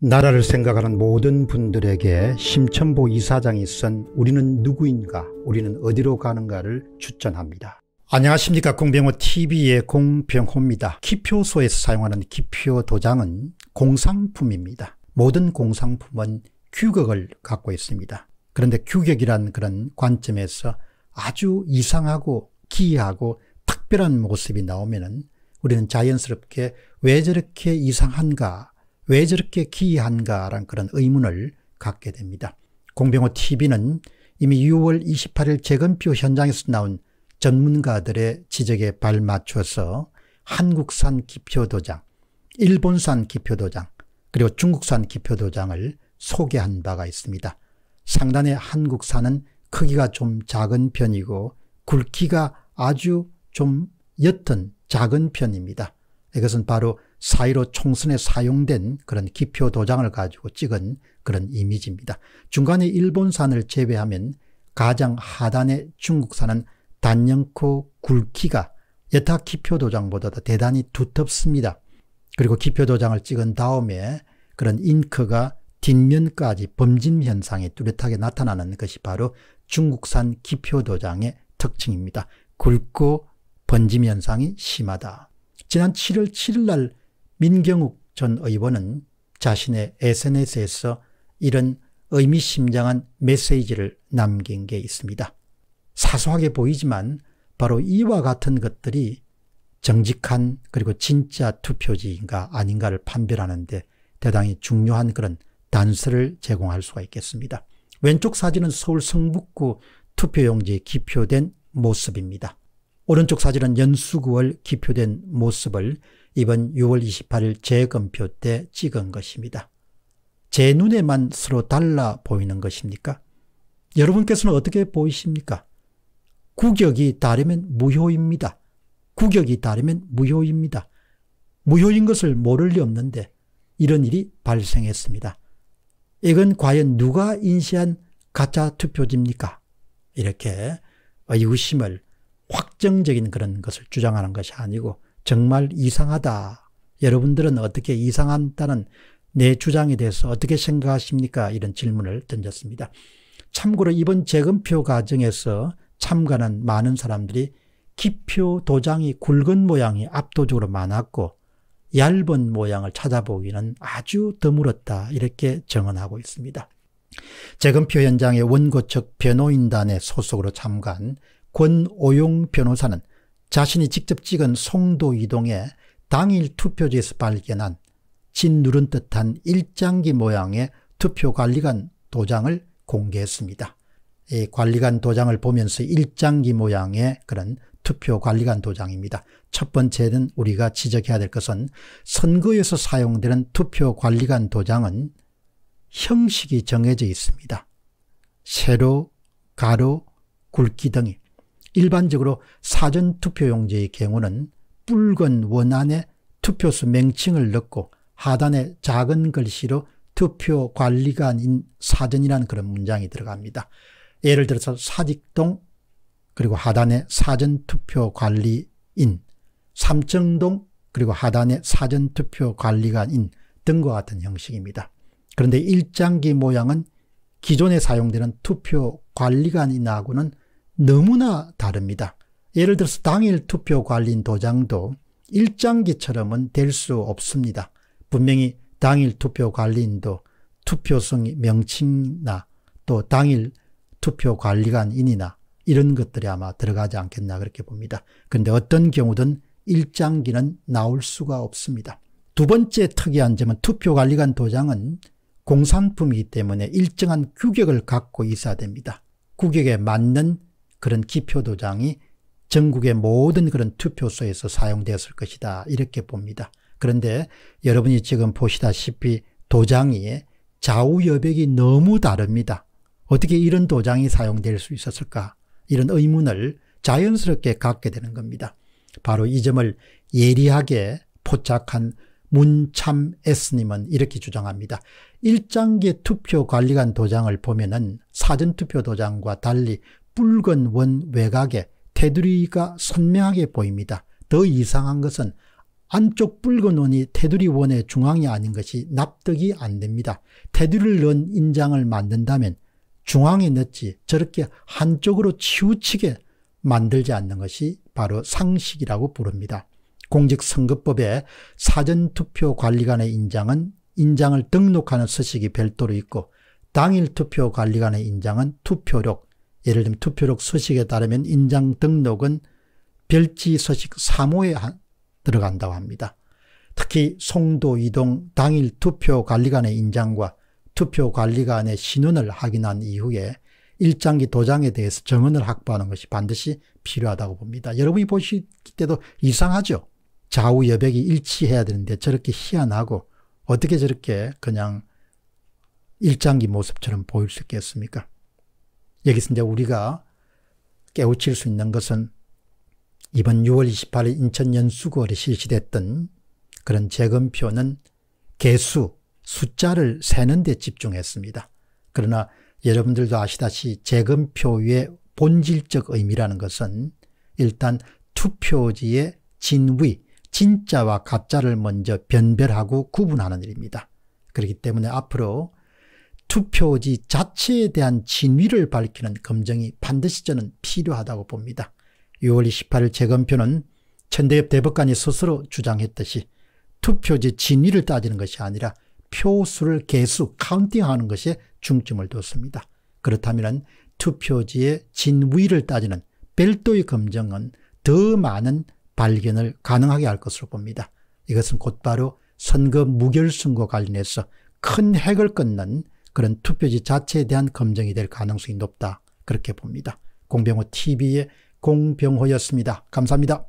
나라를 생각하는 모든 분들에게 심천보 이사장이 쓴 우리는 누구인가 우리는 어디로 가는가를 추천합니다. 안녕하십니까 공병호TV의 공병호입니다. 기표소에서 사용하는 기표 도장은 공상품입니다. 모든 공상품은 규격을 갖고 있습니다. 그런데 규격이란 그런 관점에서 아주 이상하고 기이하고 특별한 모습이 나오면 우리는 자연스럽게 왜 저렇게 이상한가 왜 저렇게 기이한가라는 그런 의문을 갖게 됩니다. 공병호 TV는 이미 6월 28일 재건표 현장에서 나온 전문가들의 지적에 발맞춰서 한국산 기표도장, 일본산 기표도장, 그리고 중국산 기표도장을 소개한 바가 있습니다. 상단의 한국산은 크기가 좀 작은 편이고 굵기가 아주 좀 옅은 작은 편입니다. 이것은 바로 사1로 총선에 사용된 그런 기표 도장을 가지고 찍은 그런 이미지입니다. 중간에 일본산을 제외하면 가장 하단의 중국산은 단연코 굵기가 여타 기표 도장보다 대단히 두텁습니다. 그리고 기표 도장을 찍은 다음에 그런 잉크가 뒷면까지 범진 현상이 뚜렷하게 나타나는 것이 바로 중국산 기표 도장의 특징입니다. 굵고 번짐 현상이 심하다. 지난 7월 7일 날 민경욱 전 의원은 자신의 SNS에서 이런 의미심장한 메시지를 남긴 게 있습니다. 사소하게 보이지만 바로 이와 같은 것들이 정직한 그리고 진짜 투표지인가 아닌가를 판별하는데 대단히 중요한 그런 단서를 제공할 수가 있겠습니다. 왼쪽 사진은 서울 성북구 투표용지에 기표된 모습입니다. 오른쪽 사진은 연수구월 기표된 모습을 이번 6월 28일 재검표 때 찍은 것입니다. 제 눈에만 서로 달라 보이는 것입니까? 여러분께서는 어떻게 보이십니까? 구격이 다르면 무효입니다. 구격이 다르면 무효입니다. 무효인 것을 모를 리 없는데 이런 일이 발생했습니다. 이건 과연 누가 인시한 가짜 투표지입니까? 이렇게 의구심을 확정적인 그런 것을 주장하는 것이 아니고 정말 이상하다. 여러분들은 어떻게 이상한다는 내 주장에 대해서 어떻게 생각하십니까? 이런 질문을 던졌습니다. 참고로 이번 재검표 과정에서 참가한 많은 사람들이 기표 도장이 굵은 모양이 압도적으로 많았고 얇은 모양을 찾아보기는 아주 드물었다 이렇게 증언하고 있습니다. 재검표 현장의 원고 측 변호인단의 소속으로 참가한 권오용 변호사는 자신이 직접 찍은 송도 이동의 당일 투표지에서 발견한 진 누른 듯한 일장기 모양의 투표관리관 도장을 공개했습니다. 이 관리관 도장을 보면서 일장기 모양의 그런 투표관리관 도장입니다. 첫 번째는 우리가 지적해야 될 것은 선거에서 사용되는 투표관리관 도장은 형식이 정해져 있습니다. 세로, 가로, 굵기 등이 일반적으로 사전투표용지의 경우는 붉은 원안에 투표수 명칭을 넣고 하단에 작은 글씨로 투표관리관인 사전이라는 그런 문장이 들어갑니다. 예를 들어서 사직동 그리고 하단에 사전투표관리인 삼청동 그리고 하단에 사전투표관리관인 등과 같은 형식입니다. 그런데 일장기 모양은 기존에 사용되는 투표관리관인하고는 너무나 다릅니다. 예를 들어서 당일 투표 관린 도장도 일장기처럼은 될 수 없습니다. 분명히 당일 투표 관리인도 투표성이 명칭이나 또 당일 투표 관리관인이나 이런 것들이 아마 들어가지 않겠나 그렇게 봅니다. 그런데 어떤 경우든 일장기는 나올 수가 없습니다. 두 번째 특이한 점은 투표 관리관 도장은 공산품이기 때문에 일정한 규격을 갖고 있어야 됩니다. 규격에 맞는 그런 기표 도장이 전국의 모든 그런 투표소에서 사용되었을 것이다. 이렇게 봅니다. 그런데 여러분이 지금 보시다시피 도장이 좌우 여백이 너무 다릅니다. 어떻게 이런 도장이 사용될 수 있었을까? 이런 의문을 자연스럽게 갖게 되는 겁니다. 바로 이 점을 예리하게 포착한 문참 S님은 이렇게 주장합니다. 일장계 투표 관리관 도장을 보면은 사전투표 도장과 달리 붉은 원 외곽에 테두리가 선명하게 보입니다. 더 이상한 것은 안쪽 붉은 원이 테두리 원의 중앙이 아닌 것이 납득이 안 됩니다. 테두리를 넣은 인장을 만든다면 중앙에 넣지 저렇게 한쪽으로 치우치게 만들지 않는 것이 바로 상식이라고 부릅니다. 공직선거법에 사전투표 관리관의 인장은 인장을 등록하는 서식이 별도로 있고 당일 투표 관리관의 인장은 투표력, 예를 들면 투표록 소식에 따르면 인장 등록은 별지 소식 3호에 들어간다고 합니다. 특히 송도 이동 당일 투표관리관의 인장과 투표관리관의 신원을 확인한 이후에 일장기 도장에 대해서 정언을 확보하는 것이 반드시 필요하다고 봅니다. 여러분이 보실 때도 이상하죠. 좌우 여백이 일치해야 되는데 저렇게 희한하고 어떻게 저렇게 그냥 일장기 모습처럼 보일 수 있겠습니까? 여기서 이제 우리가 깨우칠 수 있는 것은 이번 6월 28일 인천 연수구에 실시됐던 그런 재검표는 개수, 숫자를 세는 데 집중했습니다. 그러나 여러분들도 아시다시 재검표의 본질적 의미라는 것은 일단 투표지의 진위, 진짜와 가짜를 먼저 변별하고 구분하는 일입니다. 그렇기 때문에 앞으로 투표지 자체에 대한 진위를 밝히는 검증이 반드시 저는 필요하다고 봅니다. 6월 28일 재검표는 천대엽 대법관이 스스로 주장했듯이 투표지 진위를 따지는 것이 아니라 표수를 개수 카운팅하는 것에 중점을 뒀습니다. 그렇다면 투표지의 진위를 따지는 별도의 검증은 더 많은 발견을 가능하게 할 것으로 봅니다. 이것은 곧바로 선거 무결승과 관련해서 큰 핵을 끊는 그런 투표지 자체에 대한 검증이 될 가능성이 높다. 그렇게 봅니다. 공병호 TV의 공병호였습니다. 감사합니다.